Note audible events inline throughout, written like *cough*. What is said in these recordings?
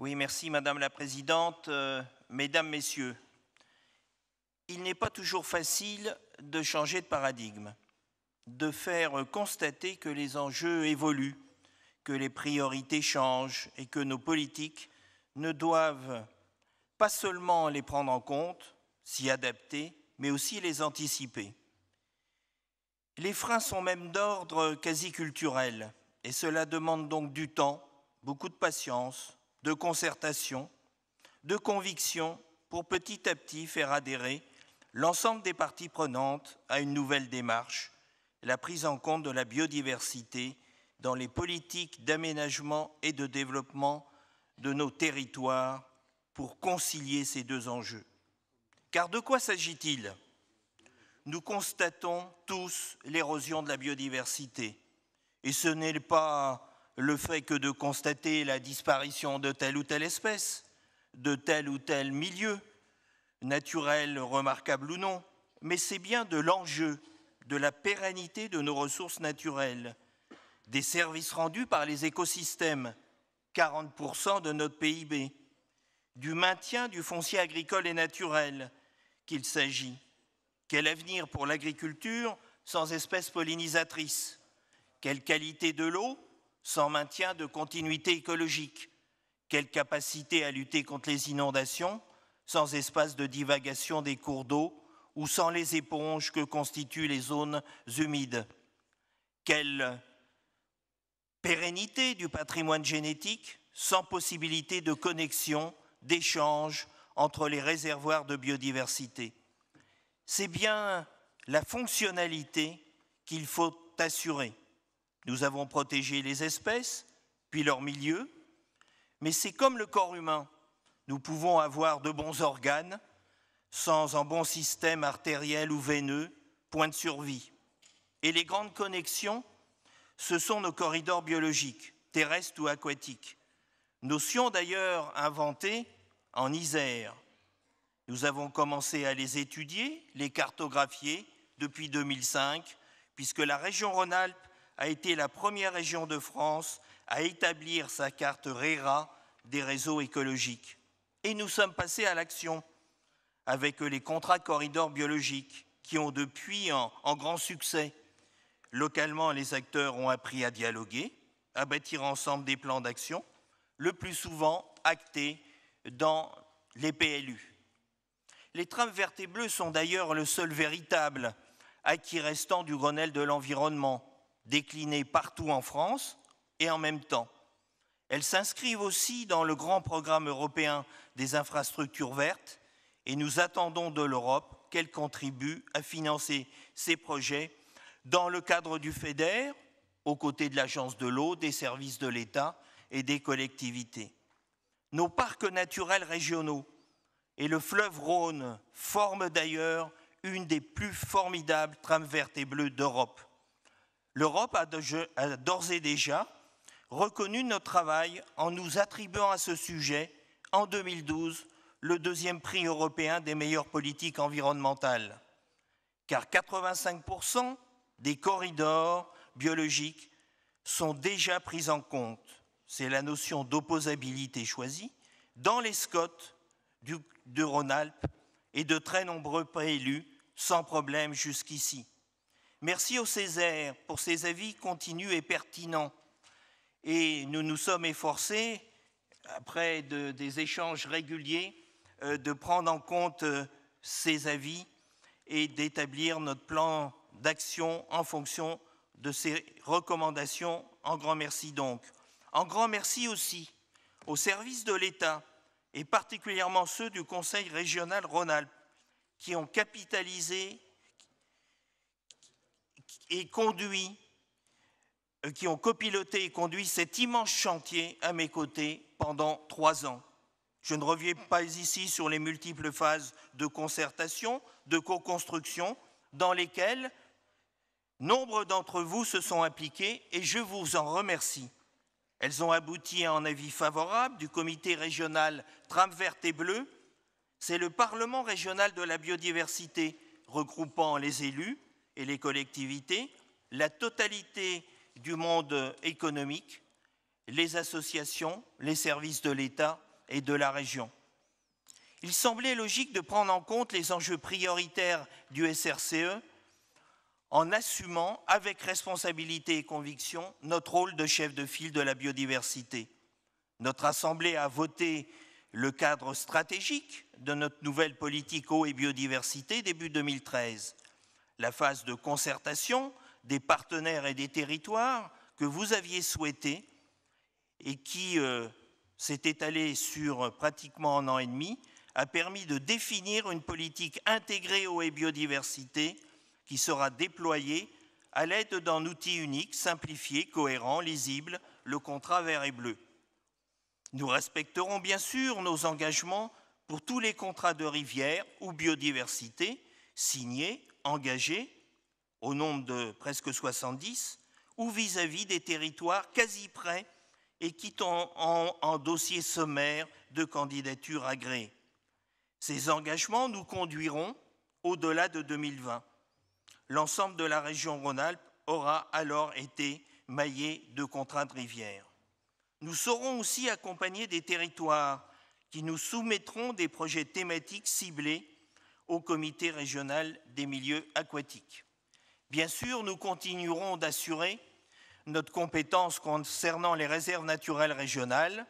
Oui, merci Madame la Présidente. Euh, mesdames, Messieurs, il n'est pas toujours facile de changer de paradigme, de faire constater que les enjeux évoluent, que les priorités changent et que nos politiques ne doivent pas seulement les prendre en compte, s'y adapter, mais aussi les anticiper. Les freins sont même d'ordre quasi culturel, et cela demande donc du temps, beaucoup de patience, de concertation, de conviction pour petit à petit faire adhérer l'ensemble des parties prenantes à une nouvelle démarche, la prise en compte de la biodiversité dans les politiques d'aménagement et de développement de nos territoires pour concilier ces deux enjeux. Car de quoi s'agit-il Nous constatons tous l'érosion de la biodiversité. Et ce n'est pas le fait que de constater la disparition de telle ou telle espèce, de tel ou tel milieu, naturel, remarquable ou non, mais c'est bien de l'enjeu, de la pérennité de nos ressources naturelles, des services rendus par les écosystèmes, 40% de notre PIB, du maintien du foncier agricole et naturel qu'il s'agit. Quel avenir pour l'agriculture sans espèces pollinisatrices Quelle qualité de l'eau sans maintien de continuité écologique Quelle capacité à lutter contre les inondations, sans espace de divagation des cours d'eau ou sans les éponges que constituent les zones humides Quelle pérennité du patrimoine génétique, sans possibilité de connexion, d'échange entre les réservoirs de biodiversité C'est bien la fonctionnalité qu'il faut assurer nous avons protégé les espèces, puis leur milieu, mais c'est comme le corps humain. Nous pouvons avoir de bons organes sans un bon système artériel ou veineux, point de survie. Et les grandes connexions, ce sont nos corridors biologiques, terrestres ou aquatiques. Notion d'ailleurs inventée en Isère. Nous avons commencé à les étudier, les cartographier depuis 2005, puisque la région Rhône-Alpes a été la première région de France à établir sa carte RERA des réseaux écologiques. Et nous sommes passés à l'action avec les contrats corridors biologiques qui ont depuis en, grand succès. Localement, les acteurs ont appris à dialoguer, à bâtir ensemble des plans d'action, le plus souvent actés dans les PLU. Les trames vertes et bleues sont d'ailleurs le seul véritable acquis restant du Grenelle de l'environnement, déclinées partout en France et en même temps. Elles s'inscrivent aussi dans le grand programme européen des infrastructures vertes et nous attendons de l'Europe qu'elle contribue à financer ces projets dans le cadre du FEDER, aux côtés de l'Agence de l'eau, des services de l'État et des collectivités. Nos parcs naturels régionaux et le fleuve Rhône forment d'ailleurs une des plus formidables trames vertes et bleues d'Europe. L'Europe a d'ores et déjà reconnu notre travail en nous attribuant à ce sujet, en 2012, le deuxième prix européen des meilleures politiques environnementales, car 85% des corridors biologiques sont déjà pris en compte, c'est la notion d'opposabilité choisie, dans les scots de Rhône-Alpes et de très nombreux préélus sans problème jusqu'ici. Merci au Césaire pour ses avis continus et pertinents. Et nous nous sommes efforcés, après des échanges réguliers, euh, de prendre en compte ces euh, avis et d'établir notre plan d'action en fonction de ces recommandations. En grand merci donc. En grand merci aussi aux services de l'État et particulièrement ceux du Conseil régional Rhône-Alpes qui ont capitalisé et conduit, euh, qui ont copiloté et conduit cet immense chantier à mes côtés pendant trois ans. Je ne reviens pas ici sur les multiples phases de concertation, de co-construction, dans lesquelles nombre d'entre vous se sont impliqués et je vous en remercie. Elles ont abouti à un avis favorable du comité régional Trame verte et Bleu, C'est le Parlement régional de la biodiversité regroupant les élus, et les collectivités, la totalité du monde économique, les associations, les services de l'État et de la région. Il semblait logique de prendre en compte les enjeux prioritaires du SRCE en assumant avec responsabilité et conviction notre rôle de chef de file de la biodiversité. Notre Assemblée a voté le cadre stratégique de notre nouvelle politique eau et biodiversité début 2013 la phase de concertation des partenaires et des territoires que vous aviez souhaité et qui euh, s'est étalée sur pratiquement un an et demi, a permis de définir une politique intégrée eau et biodiversité qui sera déployée à l'aide d'un outil unique, simplifié, cohérent, lisible, le contrat vert et bleu. Nous respecterons bien sûr nos engagements pour tous les contrats de rivière ou biodiversité signés engagés, au nombre de presque 70, ou vis-à-vis des territoires quasi prêts et qui ont en, dossier sommaire de candidature agréée. Ces engagements nous conduiront au-delà de 2020. L'ensemble de la région Rhône-Alpes aura alors été maillé de contrats rivières. rivière. Nous saurons aussi accompagner des territoires qui nous soumettront des projets thématiques ciblés au comité régional des milieux aquatiques. Bien sûr, nous continuerons d'assurer notre compétence concernant les réserves naturelles régionales.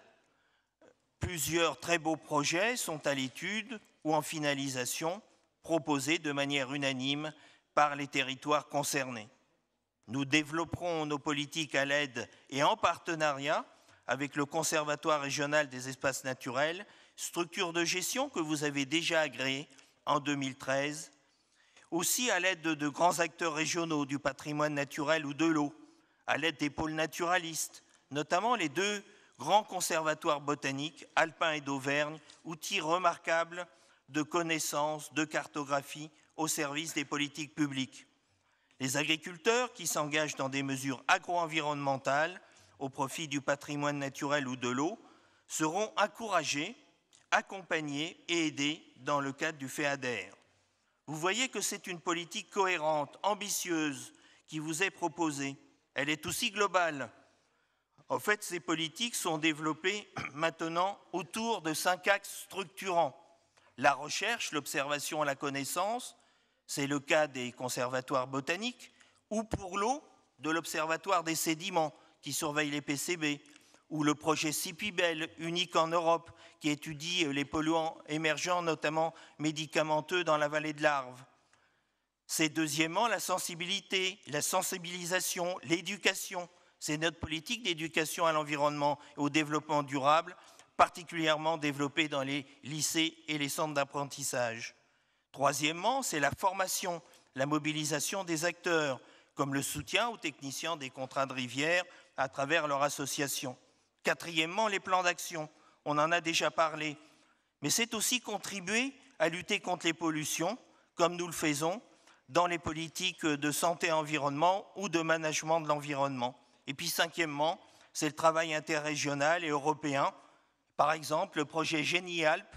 Plusieurs très beaux projets sont à l'étude ou en finalisation, proposés de manière unanime par les territoires concernés. Nous développerons nos politiques à l'aide et en partenariat avec le Conservatoire régional des espaces naturels, structure de gestion que vous avez déjà agréée en 2013, aussi à l'aide de, grands acteurs régionaux du patrimoine naturel ou de l'eau, à l'aide des pôles naturalistes, notamment les deux grands conservatoires botaniques, Alpin et d'Auvergne, outils remarquables de connaissances, de cartographie au service des politiques publiques. Les agriculteurs qui s'engagent dans des mesures agro-environnementales au profit du patrimoine naturel ou de l'eau seront encouragés accompagner et aider dans le cadre du FEADER. Vous voyez que c'est une politique cohérente, ambitieuse, qui vous est proposée. Elle est aussi globale. En fait, ces politiques sont développées *clears throat* maintenant autour de cinq axes structurants. La recherche, l'observation, la connaissance, c'est le cas des conservatoires botaniques, ou pour l'eau, de l'observatoire des sédiments qui surveille les PCB, ou le projet CIPIBEL, unique en Europe, qui étudie les polluants émergents, notamment médicamenteux, dans la vallée de l'Arve. C'est deuxièmement la sensibilité, la sensibilisation, l'éducation. C'est notre politique d'éducation à l'environnement et au développement durable, particulièrement développée dans les lycées et les centres d'apprentissage. Troisièmement, c'est la formation, la mobilisation des acteurs, comme le soutien aux techniciens des contrats de rivière à travers leur association. Quatrièmement, les plans d'action. On en a déjà parlé. Mais c'est aussi contribuer à lutter contre les pollutions, comme nous le faisons dans les politiques de santé-environnement ou de management de l'environnement. Et puis cinquièmement, c'est le travail interrégional et européen. Par exemple, le projet Génie Alpes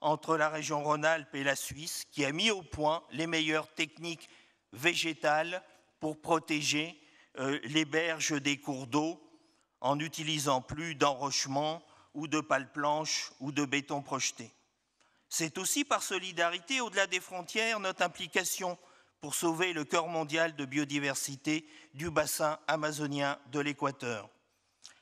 entre la région Rhône-Alpes et la Suisse qui a mis au point les meilleures techniques végétales pour protéger euh, les berges des cours d'eau en n'utilisant plus d'enrochements ou de pale planches ou de béton projeté. C'est aussi par solidarité au-delà des frontières notre implication pour sauver le cœur mondial de biodiversité du bassin amazonien de l'Équateur.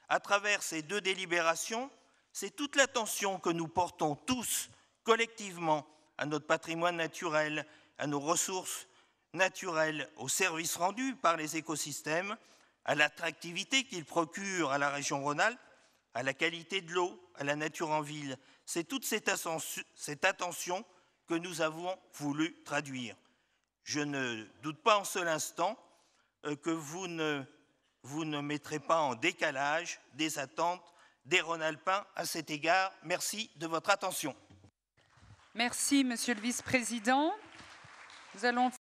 À travers ces deux délibérations, c'est toute l'attention que nous portons tous collectivement à notre patrimoine naturel, à nos ressources naturelles, aux services rendus par les écosystèmes, à l'attractivité qu'il procure à la région Rhône-Alpes, à la qualité de l'eau, à la nature en ville. C'est toute cette, attention que nous avons voulu traduire. Je ne doute pas en seul instant euh, que vous ne, vous ne mettrez pas en décalage des attentes des Rhône-Alpins à cet égard. Merci de votre attention. Merci, Monsieur le Vice-président. Nous allons